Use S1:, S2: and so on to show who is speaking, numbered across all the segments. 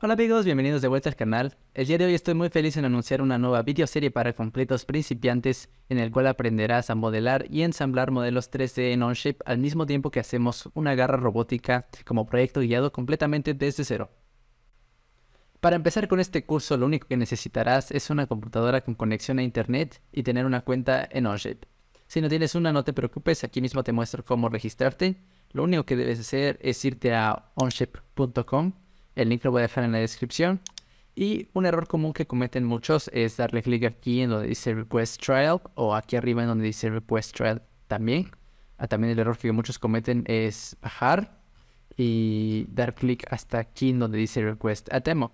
S1: Hola amigos, bienvenidos de vuelta al canal. El día de hoy estoy muy feliz en anunciar una nueva videoserie para completos principiantes en el cual aprenderás a modelar y ensamblar modelos 3D en OnShape al mismo tiempo que hacemos una garra robótica como proyecto guiado completamente desde cero. Para empezar con este curso lo único que necesitarás es una computadora con conexión a internet y tener una cuenta en OnShape. Si no tienes una no te preocupes, aquí mismo te muestro cómo registrarte. Lo único que debes hacer es irte a onshape.com el link lo voy a dejar en la descripción. Y un error común que cometen muchos es darle clic aquí en donde dice Request Trial o aquí arriba en donde dice Request Trial también. Ah, también el error que muchos cometen es bajar y dar clic hasta aquí en donde dice Request a Temo.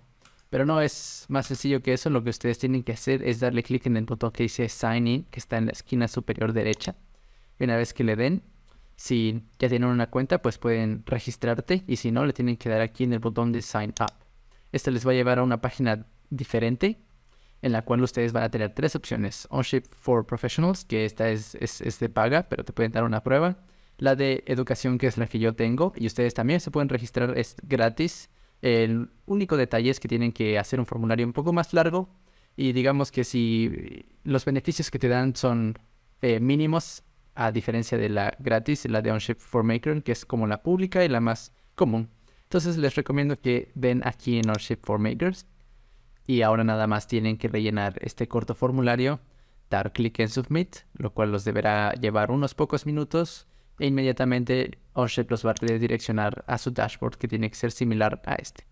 S1: Pero no es más sencillo que eso. Lo que ustedes tienen que hacer es darle clic en el botón que dice Sign In, que está en la esquina superior derecha. Y una vez que le den, si ya tienen una cuenta, pues pueden registrarte y si no, le tienen que dar aquí en el botón de Sign Up. Este les va a llevar a una página diferente en la cual ustedes van a tener tres opciones. Ownship for Professionals, que esta es, de paga, pero te pueden dar una prueba. La de educación, que es la que yo tengo, y ustedes también se pueden registrar, es gratis. El único detalle es que tienen que hacer un formulario un poco más largo y digamos que si los beneficios que te dan son eh, mínimos, a diferencia de la gratis, la de OnShip for Maker, que es como la pública y la más común. Entonces les recomiendo que den aquí en OnShip for Makers y ahora nada más tienen que rellenar este corto formulario, dar clic en Submit, lo cual los deberá llevar unos pocos minutos e inmediatamente OnShip los va a redireccionar a su dashboard que tiene que ser similar a este.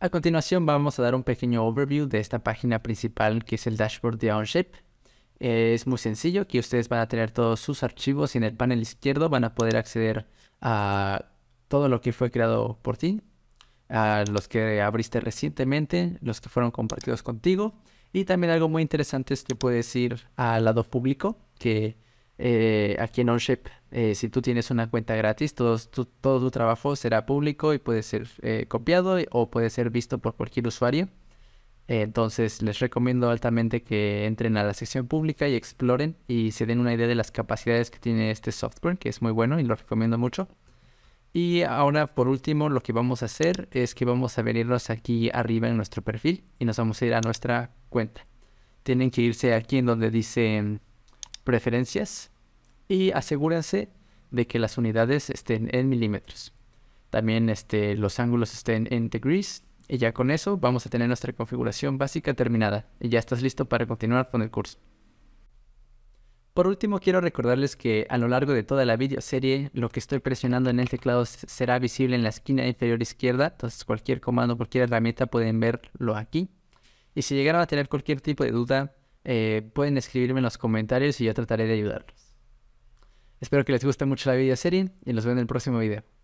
S1: A continuación vamos a dar un pequeño overview de esta página principal que es el dashboard de Onshape. Eh, es muy sencillo, aquí ustedes van a tener todos sus archivos y en el panel izquierdo van a poder acceder a todo lo que fue creado por ti, a los que abriste recientemente, los que fueron compartidos contigo. Y también algo muy interesante es que puedes ir al lado público, que eh, aquí en Onshape, eh, si tú tienes una cuenta gratis, todo tu, trabajo será público y puede ser copiado o puede ser visto por cualquier usuario. Entonces les recomiendo altamente que entren a la sección pública y exploren y se den una idea de las capacidades que tiene este software, que es muy bueno y lo recomiendo mucho. Y ahora por último lo que vamos a hacer es que vamos a venirnos aquí arriba en nuestro perfil y nos vamos a ir a nuestra cuenta. Tienen que irse aquí en donde dice mm, preferencias y asegúrense de que las unidades estén en milímetros. También este, los ángulos estén en degrees y ya con eso vamos a tener nuestra configuración básica terminada y ya estás listo para continuar con el curso. Por último, quiero recordarles que a lo largo de toda la videoserie, lo que estoy presionando en el teclado será visible en la esquina inferior izquierda, entonces cualquier comando, cualquier herramienta pueden verlo aquí. Y si llegaron a tener cualquier tipo de duda, eh, pueden escribirme en los comentarios y yo trataré de ayudarlos. Espero que les guste mucho la videoserie y nos veo en el próximo video.